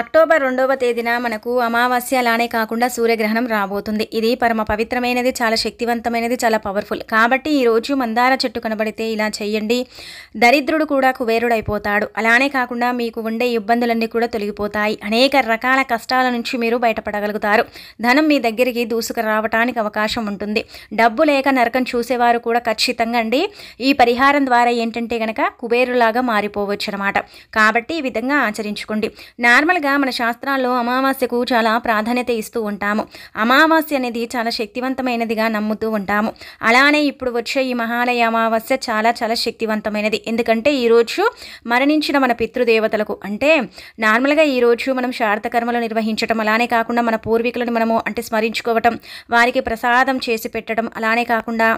October రెండవ తేదీన మనకు అమావాస్య అలానే కాకుండా సూర్యగ్రహణం రాబోతుంది ఇది పరమ పవిత్రమైనది చాలా శక్తివంతమైనది చాలా పవర్ఫుల్ కాబట్టి ఈరోజు మందార చెట్టు కనబడితే ఇలా చేయండి దరిద్రుడు కూడా కుబేరుడైపోతాడు అలానే కాకుండా మీకు ఉండే ఇబ్బందులన్నీ కూడా తొలగిపోతాయి అనేక రకాల కష్టాల నుంచి మీరు బయటపడగలుగుతారు ధనం మీ దగ్గరికి దూసుకు రావటానికి అవకాశం ఉంటుంది డబ్బు లేక నరకం చూసేవారు కూడా ఖచ్చితంగా అండి ఈ పరిహారం ద్వారా ఏంటంటే కనుక కుబేరులాగా మారిపోవచ్చు అనమాట కాబట్టి ఈ విధంగా ఆచరించుకోండి నార్మల్ జనరల్గా మన శాస్త్రాల్లో అమావాస్యకు చాలా ప్రాధాన్యత ఇస్తూ ఉంటాము అమావాస్య అనేది చాలా శక్తివంతమైనదిగా నమ్ముతూ ఉంటాము అలానే ఇప్పుడు వచ్చే ఈ మహాలయ అమావాస్య చాలా చాలా శక్తివంతమైనది ఎందుకంటే ఈరోజు మరణించిన మన పితృదేవతలకు అంటే నార్మల్గా ఈరోజు మనం శారదకర్మలు నిర్వహించడం అలానే కాకుండా మన పూర్వీకులను మనము అంటే స్మరించుకోవటం వారికి ప్రసాదం చేసి పెట్టడం అలానే కాకుండా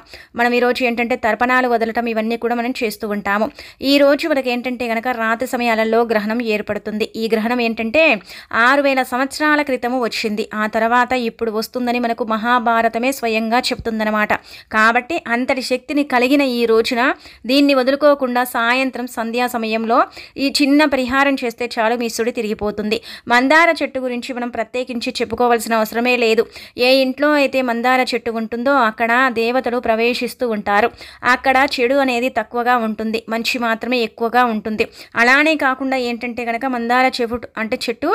మనం ఈరోజు ఏంటంటే తర్పణాలు వదలటం ఇవన్నీ కూడా మనం చేస్తూ ఉంటాము ఈరోజు మనకేంటంటే ఏంటంటే కనుక రాత్రి సమయాలలో గ్రహణం ఏర్పడుతుంది ఈ గ్రహణం ఏంటంటే అంటే ఆరు వేల సంవత్సరాల క్రితము వచ్చింది ఆ తర్వాత ఇప్పుడు వస్తుందని మనకు మహాభారతమే స్వయంగా చెప్తుందనమాట కాబట్టి అంతటి శక్తిని కలిగిన ఈ రోజున దీన్ని వదులుకోకుండా సాయంత్రం సంధ్యా సమయంలో ఈ చిన్న పరిహారం చేస్తే చాలు మీ సుడి తిరిగిపోతుంది మందార చెట్టు గురించి మనం ప్రత్యేకించి చెప్పుకోవాల్సిన అవసరమే లేదు ఏ ఇంట్లో అయితే మందార చెట్టు ఉంటుందో అక్కడ దేవతలు ప్రవేశిస్తూ ఉంటారు అక్కడ చెడు అనేది తక్కువగా ఉంటుంది మంచి మాత్రమే ఎక్కువగా ఉంటుంది అలానే కాకుండా ఏంటంటే కనుక మందార చెవుడు అంటే చెట్టు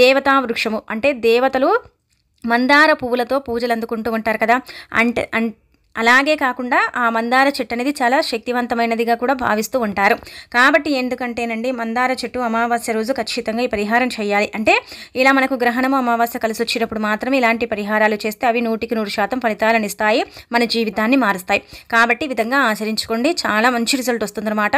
దేవతా వృక్షము అంటే దేవతలు మందార పువ్వులతో పూజలు అందుకుంటూ ఉంటారు కదా అంటే అలాగే కాకుండా ఆ మందార చెట్టు అనేది చాలా శక్తివంతమైనదిగా కూడా భావిస్తూ ఉంటారు కాబట్టి ఎందుకంటేనండి మందార చెట్టు అమావాస్య రోజు ఖచ్చితంగా ఈ పరిహారం చేయాలి అంటే ఇలా మనకు గ్రహణము అమావాస్య కలిసి వచ్చినప్పుడు మాత్రమే ఇలాంటి పరిహారాలు చేస్తే అవి నూటికి నూరు శాతం ఫలితాలను ఇస్తాయి మన జీవితాన్ని మారుస్తాయి కాబట్టి ఈ విధంగా ఆచరించుకోండి చాలా మంచి రిజల్ట్ వస్తుందన్నమాట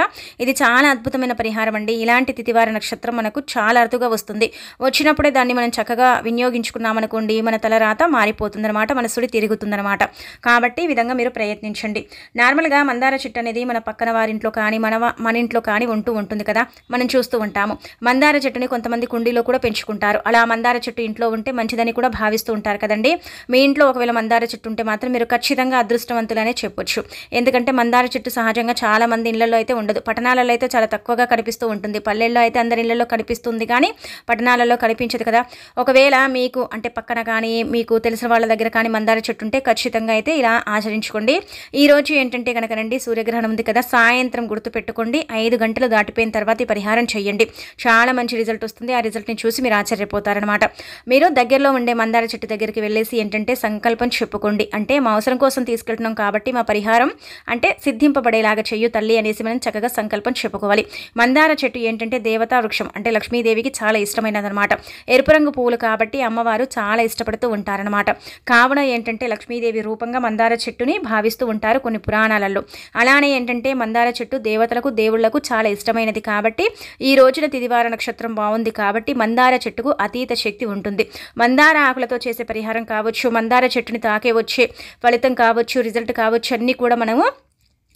ఇది చాలా అద్భుతమైన పరిహారం అండి ఇలాంటి తితివార నక్షత్రం మనకు చాలా అరుదుగా వస్తుంది వచ్చినప్పుడే దాన్ని మనం చక్కగా వినియోగించుకున్నామనుకోండి మన తలరాత మారిపోతుందన్నమాట మన సుడి తిరుగుతుందన్నమాట కాబట్టి విధంగా ఖచ్చితంగా మీరు ప్రయత్నించండి నార్మల్గా మందార చెట్టు అనేది మన పక్కన వారింట్లో కానీ మన మన ఇంట్లో కానీ ఉంటూ ఉంటుంది కదా మనం చూస్తూ ఉంటాము మందార చెట్టుని కొంతమంది కుండీలో కూడా పెంచుకుంటారు అలా మందార చెట్టు ఇంట్లో ఉంటే మంచిదని కూడా భావిస్తూ ఉంటారు కదండి మీ ఇంట్లో ఒకవేళ మందార చెట్టు ఉంటే మాత్రం మీరు ఖచ్చితంగా అదృష్టవంతులనే చెప్పొచ్చు ఎందుకంటే మందార చెట్టు సహజంగా చాలా మంది ఇళ్లలో అయితే ఉండదు పట్టణాలలో అయితే చాలా తక్కువగా కనిపిస్తూ ఉంటుంది పల్లెల్లో అయితే అందరి ఇళ్లలో కనిపిస్తుంది కానీ పట్టణాలలో కనిపించదు కదా ఒకవేళ మీకు అంటే పక్కన కానీ మీకు తెలిసిన వాళ్ళ దగ్గర కానీ మందార చెట్టు ఉంటే ఖచ్చితంగా అయితే ఇలా ఆచరించారు గమనించుకోండి ఈరోజు ఏంటంటే కనుకనండి సూర్యగ్రహణం ఉంది కదా సాయంత్రం గుర్తుపెట్టుకోండి ఐదు గంటలు దాటిపోయిన తర్వాత ఈ పరిహారం చేయండి చాలా మంచి రిజల్ట్ వస్తుంది ఆ రిజల్ట్ని చూసి మీరు ఆశ్చర్యపోతారనమాట మీరు దగ్గరలో ఉండే మందార చెట్టు దగ్గరికి వెళ్ళేసి ఏంటంటే సంకల్పం చెప్పుకోండి అంటే మా అవసరం కోసం తీసుకెళ్తున్నాం కాబట్టి మా పరిహారం అంటే సిద్ధింపబడేలాగా చెయ్యు తల్లి అనేసి మనం చక్కగా సంకల్పం చెప్పుకోవాలి మందార చెట్టు ఏంటంటే దేవతా వృక్షం అంటే లక్ష్మీదేవికి చాలా ఇష్టమైనదనమాట ఎరుపు రంగు పువ్వులు కాబట్టి అమ్మవారు చాలా ఇష్టపడుతూ ఉంటారనమాట కావున ఏంటంటే లక్ష్మీదేవి రూపంగా మందార చెట్టు చెట్టుని భావిస్తూ ఉంటారు కొన్ని పురాణాలలో అలానే ఏంటంటే మందార చెట్టు దేవతలకు దేవుళ్లకు చాలా ఇష్టమైనది కాబట్టి ఈ రోజున తిదివార నక్షత్రం బాగుంది కాబట్టి మందార చెట్టుకు అతీత శక్తి ఉంటుంది మందార ఆకులతో చేసే పరిహారం కావచ్చు మందార చెట్టుని తాకే వచ్చే ఫలితం కావచ్చు రిజల్ట్ కావచ్చు అన్నీ కూడా మనము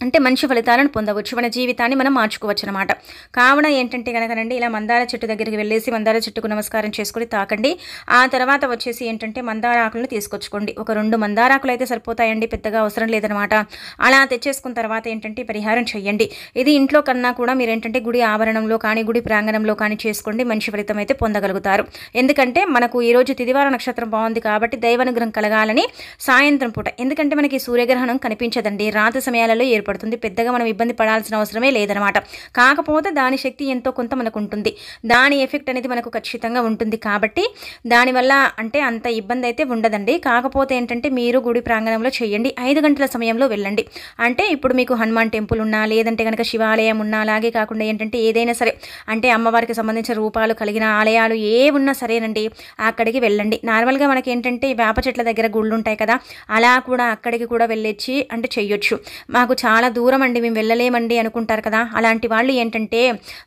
అంటే మంచి ఫలితాలను పొందవచ్చు మన జీవితాన్ని మనం మార్చుకోవచ్చు అనమాట కావున ఏంటంటే కనుకనండి ఇలా మందార చెట్టు దగ్గరికి వెళ్ళేసి మందార చెట్టుకు నమస్కారం చేసుకుని తాకండి ఆ తర్వాత వచ్చేసి ఏంటంటే మందార ఆకులను తీసుకొచ్చుకోండి ఒక రెండు మందార ఆకులు అయితే సరిపోతాయండి పెద్దగా అవసరం లేదనమాట అలా తెచ్చేసుకున్న తర్వాత ఏంటంటే పరిహారం చేయండి ఇది ఇంట్లో కన్నా కూడా మీరు ఏంటంటే గుడి ఆవరణంలో కానీ గుడి ప్రాంగణంలో కానీ చేసుకోండి మంచి ఫలితం అయితే పొందగలుగుతారు ఎందుకంటే మనకు ఈరోజు తిదివార నక్షత్రం బాగుంది కాబట్టి దైవానుగ్రహం కలగాలని సాయంత్రం పూట ఎందుకంటే మనకి సూర్యగ్రహణం కనిపించదండి రాత్రి సమయాలలో ఏర్పడు ఉపయోగపడుతుంది పెద్దగా మనం ఇబ్బంది పడాల్సిన అవసరమే లేదనమాట కాకపోతే దాని శక్తి ఎంతో కొంత మనకు ఉంటుంది దాని ఎఫెక్ట్ అనేది మనకు ఖచ్చితంగా ఉంటుంది కాబట్టి దానివల్ల అంటే అంత ఇబ్బంది అయితే ఉండదండి కాకపోతే ఏంటంటే మీరు గుడి ప్రాంగణంలో చేయండి ఐదు గంటల సమయంలో వెళ్ళండి అంటే ఇప్పుడు మీకు హనుమాన్ టెంపుల్ ఉన్నా లేదంటే కనుక శివాలయం ఉన్నా అలాగే కాకుండా ఏంటంటే ఏదైనా సరే అంటే అమ్మవారికి సంబంధించిన రూపాలు కలిగిన ఆలయాలు ఏ ఉన్నా సరేనండి అక్కడికి వెళ్ళండి నార్మల్గా మనకి ఏంటంటే వేప చెట్ల దగ్గర గుళ్ళు ఉంటాయి కదా అలా కూడా అక్కడికి కూడా వెళ్ళొచ్చి అంటే చెయ్యొచ్చు మాకు చాలా చాలా దూరం అండి మేము వెళ్ళలేమండి అనుకుంటారు కదా అలాంటి వాళ్ళు ఏంటంటే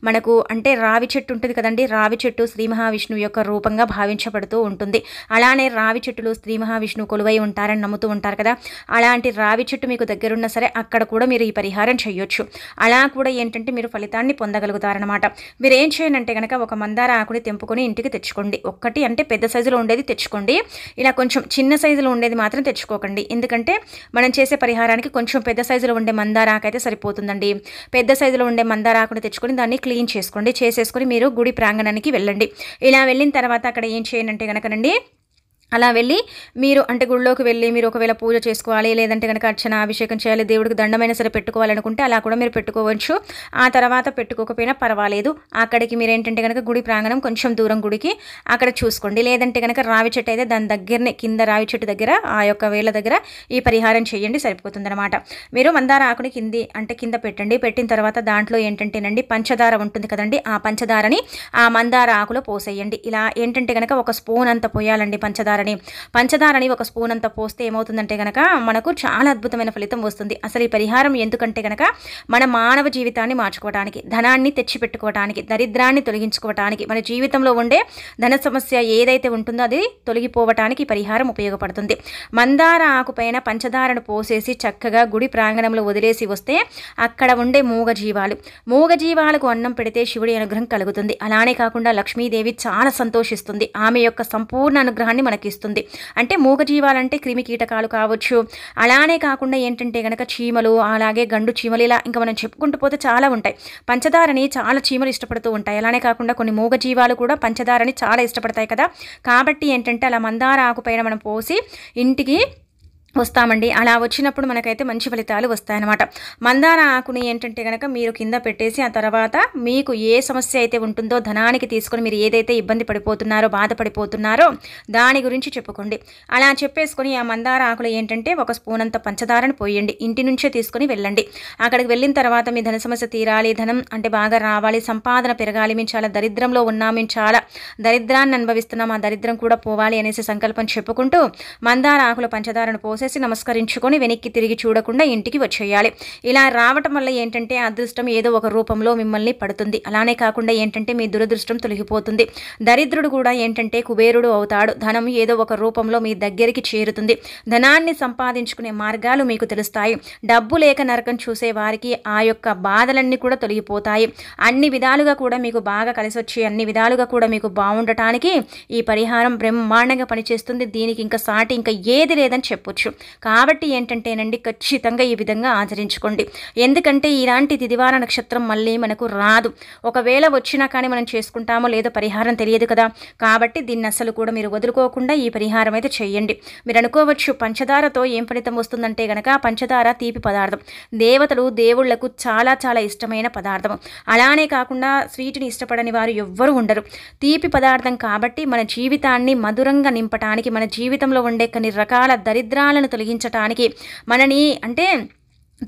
మనకు అంటే రావి చెట్టు ఉంటుంది కదండి రావి చెట్టు శ్రీ మహావిష్ణువు యొక్క రూపంగా భావించబడుతూ ఉంటుంది అలానే రావి చెట్టులు శ్రీ మహావిష్ణువు కొలువై ఉంటారని నమ్ముతూ ఉంటారు కదా అలాంటి రావి చెట్టు మీకు దగ్గరున్నా సరే అక్కడ కూడా మీరు ఈ పరిహారం చేయొచ్చు అలా కూడా ఏంటంటే మీరు ఫలితాన్ని పొందగలుగుతారనమాట మీరు ఏం చేయనంటే కనుక ఒక మందార ఆకుని తెంపుకొని ఇంటికి తెచ్చుకోండి ఒక్కటి అంటే పెద్ద సైజులో ఉండేది తెచ్చుకోండి ఇలా కొంచెం చిన్న సైజులో ఉండేది మాత్రం తెచ్చుకోకండి ఎందుకంటే మనం చేసే పరిహారానికి కొంచెం పెద్ద సైజులో ఉండే మందారాకైతే సరిపోతుందండి పెద్ద సైజులో ఉండే మందారాకుని తెచ్చుకొని దాన్ని క్లీన్ చేసుకోండి చేసేసుకొని మీరు గుడి ప్రాంగణానికి వెళ్ళండి ఇలా వెళ్ళిన తర్వాత అక్కడ ఏం చేయనంటే కనుకనండి అలా వెళ్ళి మీరు అంటే గుళ్ళోకి వెళ్ళి మీరు ఒకవేళ పూజ చేసుకోవాలి లేదంటే కనుక అర్చన అభిషేకం చేయాలి దేవుడికి దండమైన సరే పెట్టుకోవాలనుకుంటే అలా కూడా మీరు పెట్టుకోవచ్చు ఆ తర్వాత పెట్టుకోకపోయినా పర్వాలేదు అక్కడికి మీరు ఏంటంటే కనుక గుడి ప్రాంగణం కొంచెం దూరం గుడికి అక్కడ చూసుకోండి లేదంటే కనుక రావి చెట్టు అయితే దాని దగ్గరనే కింద రావి చెట్టు దగ్గర ఆ యొక్క వేళ దగ్గర ఈ పరిహారం చేయండి సరిపోతుందన్నమాట మీరు మందార ఆకుని కింది అంటే కింద పెట్టండి పెట్టిన తర్వాత దాంట్లో ఏంటంటేనండి పంచదార ఉంటుంది కదండి ఆ పంచదారని ఆ మందార ఆకులో పోసేయండి ఇలా ఏంటంటే కనుక ఒక స్పూన్ అంత పోయాలండి పంచదార పంచదారని పంచదారని ఒక స్పూన్ అంతా పోస్తే ఏమవుతుందంటే కనుక మనకు చాలా అద్భుతమైన ఫలితం వస్తుంది అసలు ఈ పరిహారం ఎందుకంటే కనుక మన మానవ జీవితాన్ని మార్చుకోవడానికి ధనాన్ని తెచ్చిపెట్టుకోవడానికి దరిద్రాన్ని తొలగించుకోవటానికి మన జీవితంలో ఉండే ధన సమస్య ఏదైతే ఉంటుందో అది తొలగిపోవటానికి పరిహారం ఉపయోగపడుతుంది మందార ఆకుపైన పంచదారను పోసేసి చక్కగా గుడి ప్రాంగణంలో వదిలేసి వస్తే అక్కడ ఉండే మూగజీవాలు మూగజీవాలకు అన్నం పెడితే శివుడి అనుగ్రహం కలుగుతుంది అలానే కాకుండా లక్ష్మీదేవి చాలా సంతోషిస్తుంది ఆమె యొక్క సంపూర్ణ అనుగ్రహాన్ని మనకి తగ్గిస్తుంది అంటే మూగజీవాలంటే క్రిమి కీటకాలు కావచ్చు అలానే కాకుండా ఏంటంటే కనుక చీమలు అలాగే గండు చీమలు ఇలా ఇంకా మనం చెప్పుకుంటూ పోతే చాలా ఉంటాయి పంచదారని చాలా చీమలు ఇష్టపడుతూ ఉంటాయి అలానే కాకుండా కొన్ని మూగజీవాలు కూడా పంచదారని చాలా ఇష్టపడతాయి కదా కాబట్టి ఏంటంటే అలా మందార ఆకుపైన మనం పోసి ఇంటికి వస్తామండి అలా వచ్చినప్పుడు మనకైతే మంచి ఫలితాలు వస్తాయన్నమాట మందార ఆకుని ఏంటంటే కనుక మీరు కింద పెట్టేసి ఆ తర్వాత మీకు ఏ సమస్య అయితే ఉంటుందో ధనానికి తీసుకొని మీరు ఏదైతే ఇబ్బంది పడిపోతున్నారో బాధపడిపోతున్నారో దాని గురించి చెప్పుకోండి అలా చెప్పేసుకొని ఆ మందార ఆకులు ఏంటంటే ఒక స్పూన్ అంత పంచదారని పోయండి ఇంటి నుంచే తీసుకొని వెళ్ళండి అక్కడికి వెళ్ళిన తర్వాత మీ ధన సమస్య తీరాలి ధనం అంటే బాగా రావాలి సంపాదన పెరగాలి మేము చాలా దరిద్రంలో ఉన్నా మేము చాలా దరిద్రాన్ని అనుభవిస్తున్నాం ఆ దరిద్రం కూడా పోవాలి అనేసి సంకల్పం చెప్పుకుంటూ మందార ఆకులు పంచదారను పోసి చేసేసి నమస్కరించుకొని వెనక్కి తిరిగి చూడకుండా ఇంటికి వచ్చేయాలి ఇలా రావటం వల్ల ఏంటంటే అదృష్టం ఏదో ఒక రూపంలో మిమ్మల్ని పడుతుంది అలానే కాకుండా ఏంటంటే మీ దురదృష్టం తొలగిపోతుంది దరిద్రుడు కూడా ఏంటంటే కుబేరుడు అవుతాడు ధనం ఏదో ఒక రూపంలో మీ దగ్గరికి చేరుతుంది ధనాన్ని సంపాదించుకునే మార్గాలు మీకు తెలుస్తాయి డబ్బు లేక నరకం చూసే వారికి ఆ యొక్క బాధలన్నీ కూడా తొలగిపోతాయి అన్ని విధాలుగా కూడా మీకు బాగా కలిసి వచ్చి అన్ని విధాలుగా కూడా మీకు బాగుండటానికి ఈ పరిహారం బ్రహ్మాండంగా పనిచేస్తుంది దీనికి ఇంకా సాటి ఇంకా ఏది లేదని చెప్పొచ్చు కాబట్టి ఏంటంటేనండి ఖచ్చితంగా ఈ విధంగా ఆచరించుకోండి ఎందుకంటే ఇలాంటి తిదివార నక్షత్రం మళ్ళీ మనకు రాదు ఒకవేళ వచ్చినా కానీ మనం చేసుకుంటామో లేదో పరిహారం తెలియదు కదా కాబట్టి దీన్ని అసలు కూడా మీరు వదులుకోకుండా ఈ పరిహారం అయితే చేయండి మీరు అనుకోవచ్చు పంచదారతో ఏం ఫలితం వస్తుందంటే గనక పంచదార తీపి పదార్థం దేవతలు దేవుళ్లకు చాలా చాలా ఇష్టమైన పదార్థం అలానే కాకుండా స్వీట్ని ఇష్టపడని వారు ఎవ్వరు ఉండరు తీపి పదార్థం కాబట్టి మన జీవితాన్ని మధురంగా నింపటానికి మన జీవితంలో ఉండే కొన్ని రకాల దరిద్రాల దోషాలను తొలగించటానికి మనని అంటే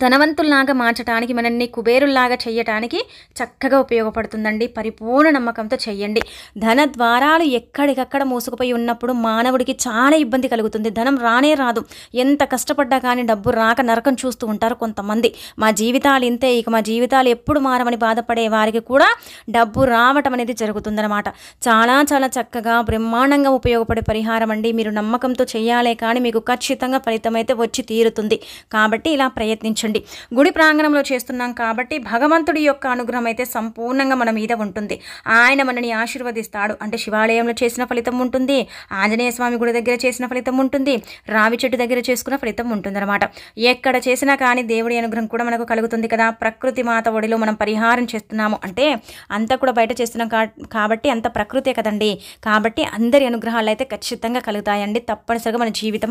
ధనవంతుల్లాగా మార్చడానికి మనల్ని కుబేరుల్లాగా చేయటానికి చక్కగా ఉపయోగపడుతుందండి పరిపూర్ణ నమ్మకంతో చెయ్యండి ధన ద్వారాలు ఎక్కడికక్కడ మూసుకుపోయి ఉన్నప్పుడు మానవుడికి చాలా ఇబ్బంది కలుగుతుంది ధనం రానే రాదు ఎంత కష్టపడ్డా కానీ డబ్బు రాక నరకం చూస్తూ ఉంటారు కొంతమంది మా జీవితాలు ఇంతే ఇక మా జీవితాలు ఎప్పుడు మారమని బాధపడే వారికి కూడా డబ్బు రావటం అనేది జరుగుతుందన్నమాట చాలా చాలా చక్కగా బ్రహ్మాండంగా ఉపయోగపడే పరిహారం అండి మీరు నమ్మకంతో చేయాలే కానీ మీకు ఖచ్చితంగా ఫలితం అయితే వచ్చి తీరుతుంది కాబట్టి ఇలా ప్రయత్నించి ఆచరించండి గుడి ప్రాంగణంలో చేస్తున్నాం కాబట్టి భగవంతుడి యొక్క అనుగ్రహం అయితే సంపూర్ణంగా మన మీద ఉంటుంది ఆయన మనని ఆశీర్వదిస్తాడు అంటే శివాలయంలో చేసిన ఫలితం ఉంటుంది ఆంజనేయ స్వామి గుడి దగ్గర చేసిన ఫలితం ఉంటుంది రావి చెట్టు దగ్గర చేసుకున్న ఫలితం ఉంటుంది అనమాట ఎక్కడ చేసినా కానీ దేవుడి అనుగ్రహం కూడా మనకు కలుగుతుంది కదా ప్రకృతి మాత ఒడిలో మనం పరిహారం చేస్తున్నాము అంటే అంత కూడా బయట చేస్తున్నాం కాబట్టి అంత ప్రకృతే కదండి కాబట్టి అందరి అనుగ్రహాలు అయితే ఖచ్చితంగా కలుగుతాయండి తప్పనిసరిగా మన జీవితం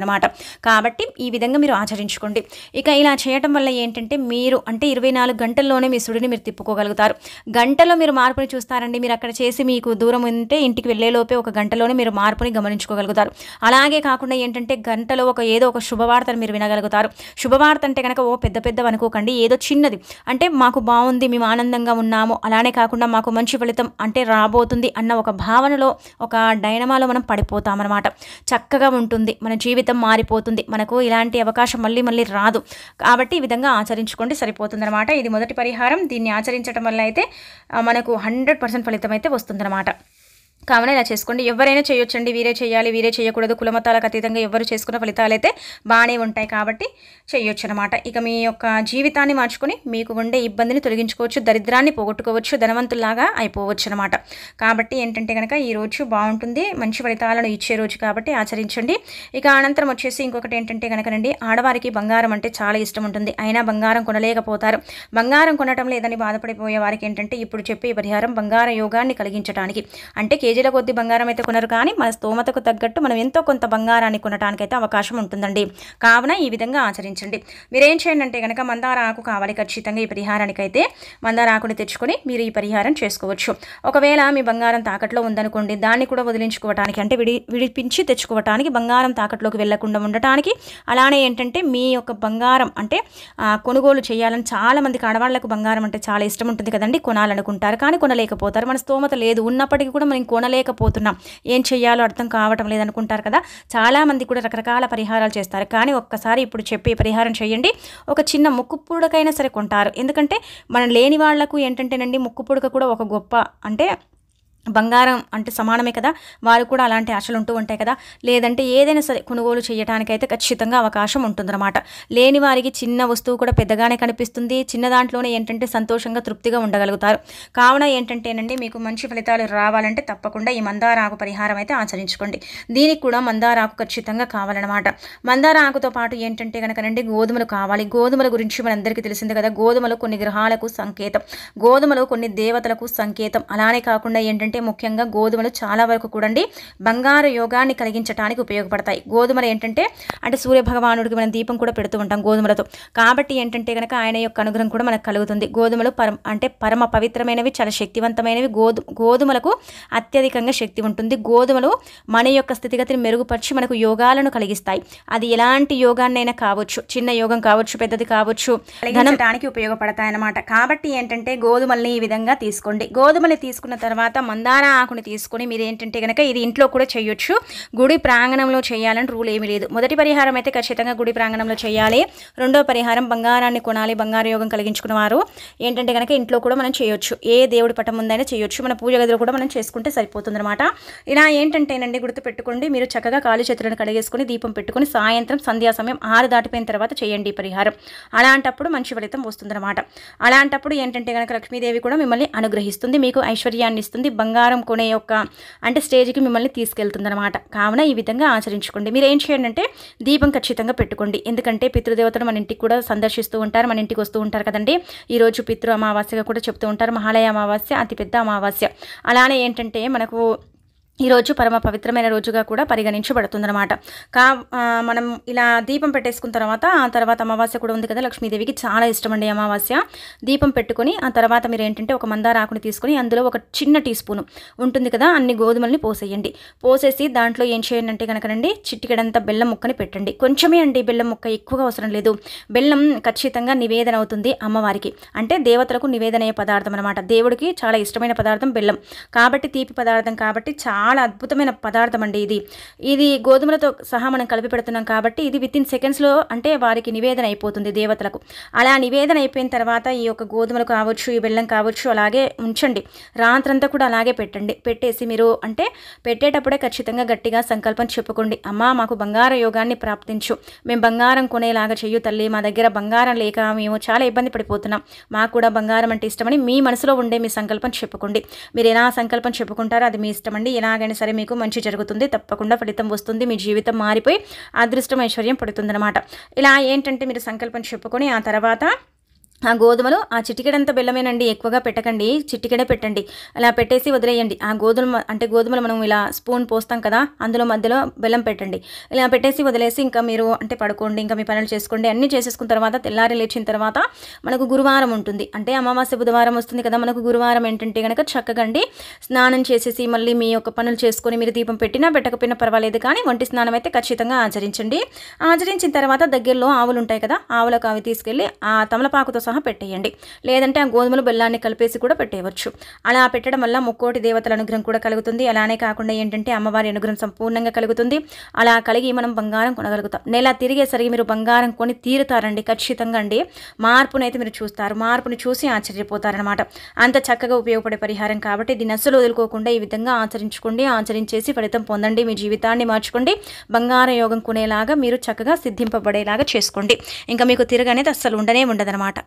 అనమాట కాబట్టి ఈ విధంగా మీరు ఆచరించుకోండి ఇక ఇలా చేయటం వల్ల ఏంటంటే మీరు అంటే ఇరవై నాలుగు గంటల్లోనే మీ సుడిని మీరు తిప్పుకోగలుగుతారు గంటలో మీరు మార్పుని చూస్తారండి మీరు అక్కడ చేసి మీకు దూరం ఉంటే ఇంటికి వెళ్ళేలోపే ఒక గంటలోనే మీరు మార్పుని గమనించుకోగలుగుతారు అలాగే కాకుండా ఏంటంటే గంటలో ఒక ఏదో ఒక శుభవార్తను మీరు వినగలుగుతారు శుభవార్త అంటే కనుక ఓ పెద్ద పెద్ద అనుకోకండి ఏదో చిన్నది అంటే మాకు బాగుంది మేము ఆనందంగా ఉన్నాము అలానే కాకుండా మాకు మంచి ఫలితం అంటే రాబోతుంది అన్న ఒక భావనలో ఒక డైనమాలో మనం పడిపోతామన్నమాట చక్కగా ఉంటుంది మన జీవితం మారిపోతుంది మనకు ఇలాంటి అవకాశం మళ్ళీ మళ్ళీ రాదు కాబట్టి ఈ విధంగా ఆచరించుకోండి సరిపోతుందన్నమాట ఇది మొదటి పరిహారం దీన్ని ఆచరించడం వల్ల అయితే మనకు హండ్రెడ్ పర్సెంట్ ఫలితం అయితే వస్తుందన్నమాట కావున ఇలా చేసుకోండి ఎవరైనా చేయొచ్చండి వీరే చేయాలి వీరే చేయకూడదు కులమతాలకు అతీతంగా ఎవరు చేసుకున్న ఫలితాలు అయితే బాగానే ఉంటాయి కాబట్టి చేయొచ్చు అనమాట ఇక మీ యొక్క జీవితాన్ని మార్చుకొని మీకు ఉండే ఇబ్బందిని తొలగించుకోవచ్చు దరిద్రాన్ని పోగొట్టుకోవచ్చు ధనవంతుల్లాగా అయిపోవచ్చు అనమాట కాబట్టి ఏంటంటే కనుక ఈ రోజు బాగుంటుంది మంచి ఫలితాలను ఇచ్చే రోజు కాబట్టి ఆచరించండి ఇక అనంతరం వచ్చేసి ఇంకొకటి ఏంటంటే కనుకనండి ఆడవారికి బంగారం అంటే చాలా ఇష్టం ఉంటుంది అయినా బంగారం కొనలేకపోతారు బంగారం కొనటం లేదని బాధపడిపోయే వారికి ఏంటంటే ఇప్పుడు చెప్పే పరిహారం బంగారం యోగాన్ని కలిగించడానికి అంటే కేజీల కొద్ది బంగారం అయితే కొనరు కానీ మన స్తోమతకు తగ్గట్టు మనం ఎంతో కొంత బంగారాన్ని కొనటానికైతే అవకాశం ఉంటుందండి కావున ఈ విధంగా ఆచరించండి మీరేం చేయండి అంటే కనుక మందార ఆకు కావాలి ఖచ్చితంగా ఈ పరిహారానికైతే మందార ఆకుని తెచ్చుకొని మీరు ఈ పరిహారం చేసుకోవచ్చు ఒకవేళ మీ బంగారం తాకట్లో ఉందనుకోండి దాన్ని కూడా వదిలించుకోవటానికి అంటే విడి విడిపించి తెచ్చుకోవటానికి బంగారం తాకట్లోకి వెళ్లకుండా ఉండటానికి అలానే ఏంటంటే మీ యొక్క బంగారం అంటే కొనుగోలు చేయాలని చాలామందికి ఆడవాళ్లకు బంగారం అంటే చాలా ఇష్టం ఉంటుంది కదండి కొనాలనుకుంటారు కానీ కొనలేకపోతారు మన స్తోమత లేదు ఉన్నప్పటికీ కూడా మనం కొన కొనలేకపోతున్నాం ఏం చేయాలో అర్థం కావటం లేదనుకుంటారు కదా చాలామంది కూడా రకరకాల పరిహారాలు చేస్తారు కానీ ఒక్కసారి ఇప్పుడు చెప్పే పరిహారం చేయండి ఒక చిన్న ముక్కు పుడకైనా సరే కొంటారు ఎందుకంటే మనం లేని వాళ్లకు ఏంటంటేనండి ముక్కు కూడా ఒక గొప్ప అంటే బంగారం అంటే సమానమే కదా వారు కూడా అలాంటి ఆశలు ఉంటూ ఉంటాయి కదా లేదంటే ఏదైనా సరే కొనుగోలు చేయడానికైతే ఖచ్చితంగా అవకాశం ఉంటుందన్నమాట లేని వారికి చిన్న వస్తువు కూడా పెద్దగానే కనిపిస్తుంది చిన్న దాంట్లోనే ఏంటంటే సంతోషంగా తృప్తిగా ఉండగలుగుతారు కావున ఏంటంటేనండి మీకు మంచి ఫలితాలు రావాలంటే తప్పకుండా ఈ మందారాకు పరిహారం అయితే ఆచరించుకోండి దీనికి కూడా మందారాకు ఖచ్చితంగా కావాలన్నమాట మందారాకుతో పాటు ఏంటంటే కనుకనండి గోధుమలు కావాలి గోధుమల గురించి మనందరికీ తెలిసింది కదా గోధుమలు కొన్ని గ్రహాలకు సంకేతం గోధుమలు కొన్ని దేవతలకు సంకేతం అలానే కాకుండా ఏంటంటే అంటే ముఖ్యంగా గోధుమలు చాలా వరకు కూడండి బంగారు యోగాన్ని కలిగించడానికి ఉపయోగపడతాయి గోధుమలు ఏంటంటే అంటే సూర్యభగవానుడికి మనం దీపం కూడా పెడుతూ ఉంటాం గోధుమలతో కాబట్టి ఏంటంటే కనుక ఆయన యొక్క అనుగ్రహం కూడా మనకు కలుగుతుంది గోధుమలు పరమ అంటే పరమ పవిత్రమైనవి చాలా శక్తివంతమైనవి గోధు గోధుమలకు అత్యధికంగా శక్తి ఉంటుంది గోధుమలు మన యొక్క స్థితిగతిని మెరుగుపరిచి మనకు యోగాలను కలిగిస్తాయి అది ఎలాంటి యోగాన్నైనా కావచ్చు చిన్న యోగం కావచ్చు పెద్దది కావచ్చు ఉపయోగపడతాయి అన్నమాట కాబట్టి ఏంటంటే గోధుమల్ని ఈ విధంగా తీసుకోండి గోధుమల్ని తీసుకున్న తర్వాత మన మందార ఆకుని తీసుకొని మీరు ఏంటంటే కనుక ఇది ఇంట్లో కూడా చేయొచ్చు గుడి ప్రాంగణంలో చేయాలని రూల్ ఏమీ లేదు మొదటి పరిహారం అయితే ఖచ్చితంగా గుడి ప్రాంగణంలో చేయాలి రెండో పరిహారం బంగారాన్ని కొనాలి బంగారు యోగం కలిగించుకున్న వారు ఏంటంటే కనుక ఇంట్లో కూడా మనం చేయొచ్చు ఏ దేవుడి పటం ఉందైనా చేయొచ్చు మన పూజ గదిలో కూడా మనం చేసుకుంటే సరిపోతుందన్నమాట ఇలా ఏంటంటేనండి గుర్తుపెట్టుకోండి మీరు చక్కగా కాలు చేతులను కడిగేసుకుని దీపం పెట్టుకుని సాయంత్రం సంధ్యా సమయం ఆరు దాటిపోయిన తర్వాత చేయండి పరిహారం అలాంటప్పుడు మంచి ఫలితం వస్తుంది అనమాట అలాంటప్పుడు ఏంటంటే కనుక లక్ష్మీదేవి కూడా మిమ్మల్ని అనుగ్రహిస్తుంది మీకు ఐశ్వర్యాన్ని ఇస్తుంది బంగారు బంగారం కొనే యొక్క అంటే స్టేజ్కి మిమ్మల్ని అనమాట కావున ఈ విధంగా ఆచరించుకోండి మీరు ఏం చేయండి అంటే దీపం ఖచ్చితంగా పెట్టుకోండి ఎందుకంటే పితృదేవతలు మన ఇంటికి కూడా సందర్శిస్తూ ఉంటారు మన ఇంటికి వస్తూ ఉంటారు కదండి ఈరోజు పితృ అమావాస్యగా కూడా చెప్తూ ఉంటారు మహాలయ అమావాస్య అతిపెద్ద అమావాస్య అలానే ఏంటంటే మనకు ఈరోజు పరమ పవిత్రమైన రోజుగా కూడా పరిగణించబడుతుందన్నమాట కా మనం ఇలా దీపం పెట్టేసుకున్న తర్వాత ఆ తర్వాత అమావాస్య కూడా ఉంది కదా లక్ష్మీదేవికి చాలా ఇష్టమండి అమావాస్య దీపం పెట్టుకుని ఆ తర్వాత మీరు ఏంటంటే ఒక మందార ఆకుని తీసుకుని అందులో ఒక చిన్న టీ స్పూన్ ఉంటుంది కదా అన్ని గోధుమల్ని పోసేయండి పోసేసి దాంట్లో ఏం చేయండి అంటే కనుకనండి చిట్టికడంత బెల్లం ముక్కని పెట్టండి కొంచెమే అండి బెల్లం ముక్క ఎక్కువగా అవసరం లేదు బెల్లం ఖచ్చితంగా నివేదన అవుతుంది అమ్మవారికి అంటే దేవతలకు నివేదన అయ్యే పదార్థం అనమాట దేవుడికి చాలా ఇష్టమైన పదార్థం బెల్లం కాబట్టి తీపి పదార్థం కాబట్టి చాలా చాలా అద్భుతమైన పదార్థం అండి ఇది ఇది గోధుమలతో సహా మనం కలిపి పెడుతున్నాం కాబట్టి ఇది విత్ ఇన్ సెకండ్స్లో అంటే వారికి నివేదన అయిపోతుంది దేవతలకు అలా నివేదన అయిపోయిన తర్వాత ఈ యొక్క గోధుమలు కావచ్చు ఈ బెల్లం కావచ్చు అలాగే ఉంచండి రాత్రంతా కూడా అలాగే పెట్టండి పెట్టేసి మీరు అంటే పెట్టేటప్పుడే ఖచ్చితంగా గట్టిగా సంకల్పం చెప్పుకోండి అమ్మా మాకు బంగార యోగాన్ని ప్రాప్తించు మేము బంగారం కొనేలాగా చెయ్యు తల్లి మా దగ్గర బంగారం లేక మేము చాలా ఇబ్బంది పడిపోతున్నాం మాకు కూడా బంగారం అంటే ఇష్టమని మీ మనసులో ఉండే మీ సంకల్పం చెప్పుకోండి మీరు ఎలా సంకల్పం చెప్పుకుంటారో అది మీ అండి ఎలా ఎలాగైనా సరే మీకు మంచి జరుగుతుంది తప్పకుండా ఫలితం వస్తుంది మీ జీవితం మారిపోయి అదృష్టం ఐశ్వర్యం పడుతుందన్నమాట ఇలా ఏంటంటే మీరు సంకల్పం చెప్పుకొని ఆ తర్వాత ఆ గోధుమలు ఆ చిటికెడంత బెల్లమేనండి ఎక్కువగా పెట్టకండి చిటికెడే పెట్టండి అలా పెట్టేసి వదిలేయండి ఆ గోధుమ అంటే గోధుమలు మనం ఇలా స్పూన్ పోస్తాం కదా అందులో మధ్యలో బెల్లం పెట్టండి ఇలా పెట్టేసి వదిలేసి ఇంకా మీరు అంటే పడుకోండి ఇంకా మీ పనులు చేసుకోండి అన్నీ చేసేసుకున్న తర్వాత తెల్లారి లేచిన తర్వాత మనకు గురువారం ఉంటుంది అంటే అమావాస్య బుధవారం వస్తుంది కదా మనకు గురువారం ఏంటంటే కనుక చక్కగండి స్నానం చేసేసి మళ్ళీ మీ యొక్క పనులు చేసుకొని మీరు దీపం పెట్టినా పెట్టకపోయినా పర్వాలేదు కానీ వంటి స్నానం అయితే ఖచ్చితంగా ఆచరించండి ఆచరించిన తర్వాత దగ్గరలో ఆవులు ఉంటాయి కదా ఆవులకు అవి తీసుకెళ్ళి ఆ తమలపాకుతో సహా పెట్టేయండి లేదంటే ఆ గోధుమలు బెల్లాన్ని కలిపేసి కూడా పెట్టేయవచ్చు అలా పెట్టడం వల్ల ముక్కోటి దేవతల అనుగ్రహం కూడా కలుగుతుంది అలానే కాకుండా ఏంటంటే అమ్మవారి అనుగ్రహం సంపూర్ణంగా కలుగుతుంది అలా కలిగి మనం బంగారం కొనగలుగుతాం నెల తిరిగేసరికి మీరు బంగారం కొని తీరుతారండి ఖచ్చితంగా అండి మార్పునైతే మీరు చూస్తారు మార్పును చూసి ఆశ్చర్యపోతారనమాట అంత చక్కగా ఉపయోగపడే పరిహారం కాబట్టి దీన్ని అస్సలు వదులుకోకుండా ఈ విధంగా ఆచరించుకోండి ఆచరించేసి ఫలితం పొందండి మీ జీవితాన్ని మార్చుకోండి బంగార యోగం కొనేలాగా మీరు చక్కగా సిద్ధింపబడేలాగా చేసుకోండి ఇంకా మీకు తిరగనేది అస్సలు ఉండనే ఉండదనమాట